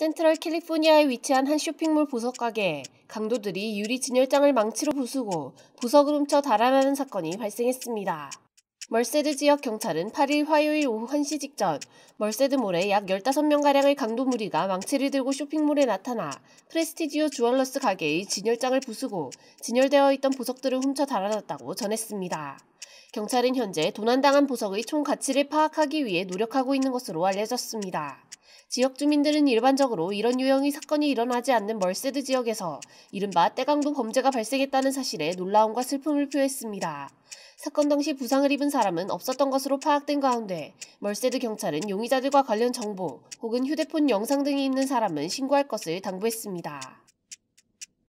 센트럴 캘리포니아에 위치한 한 쇼핑몰 보석 가게에 강도들이 유리 진열장을 망치로 부수고 보석을 훔쳐 달아나는 사건이 발생했습니다. 멀세드 지역 경찰은 8일 화요일 오후 1시 직전 멀세드몰에 약 15명가량의 강도 무리가 망치를 들고 쇼핑몰에 나타나 프레스티지오 주얼러스 가게의 진열장을 부수고 진열되어 있던 보석들을 훔쳐 달아났다고 전했습니다. 경찰은 현재 도난당한 보석의 총 가치를 파악하기 위해 노력하고 있는 것으로 알려졌습니다. 지역 주민들은 일반적으로 이런 유형의 사건이 일어나지 않는 멀세드 지역에서 이른바 때강도 범죄가 발생했다는 사실에 놀라움과 슬픔을 표했습니다. 사건 당시 부상을 입은 사람은 없었던 것으로 파악된 가운데 멀세드 경찰은 용의자들과 관련 정보 혹은 휴대폰 영상 등이 있는 사람은 신고할 것을 당부했습니다.